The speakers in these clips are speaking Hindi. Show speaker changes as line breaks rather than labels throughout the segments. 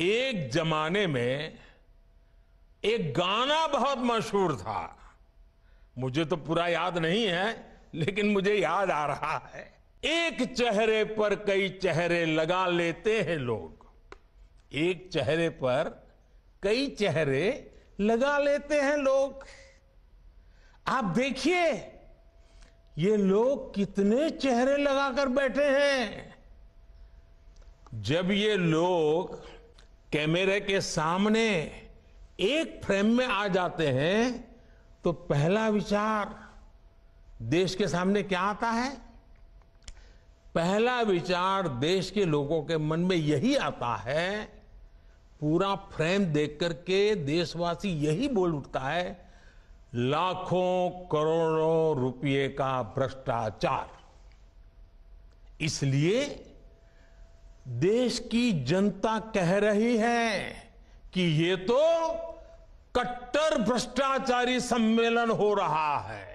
एक जमाने में एक गाना बहुत मशहूर था मुझे तो पूरा याद नहीं है लेकिन मुझे याद आ रहा है एक चेहरे पर कई चेहरे लगा लेते हैं लोग एक चेहरे पर कई चेहरे लगा लेते हैं लोग आप देखिए ये लोग कितने चेहरे लगाकर बैठे हैं जब ये लोग कैमरे के सामने एक फ्रेम में आ जाते हैं तो पहला विचार देश के सामने क्या आता है पहला विचार देश के लोगों के मन में यही आता है पूरा फ्रेम देख करके देशवासी यही बोल उठता है लाखों करोड़ों रुपये का भ्रष्टाचार इसलिए देश की जनता कह रही है कि ये तो कट्टर भ्रष्टाचारी सम्मेलन हो रहा है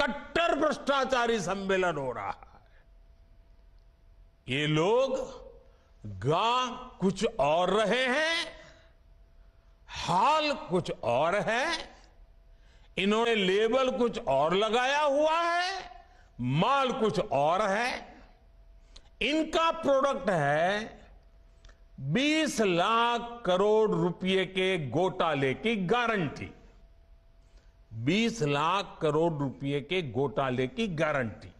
कट्टर भ्रष्टाचारी सम्मेलन हो रहा है ये लोग गा कुछ और रहे हैं हाल कुछ और है इन्होंने लेबल कुछ और लगाया हुआ है माल कुछ और है इनका प्रोडक्ट है 20 लाख करोड़ रुपए के घोटाले की गारंटी 20 लाख करोड़ रुपए के घोटाले की गारंटी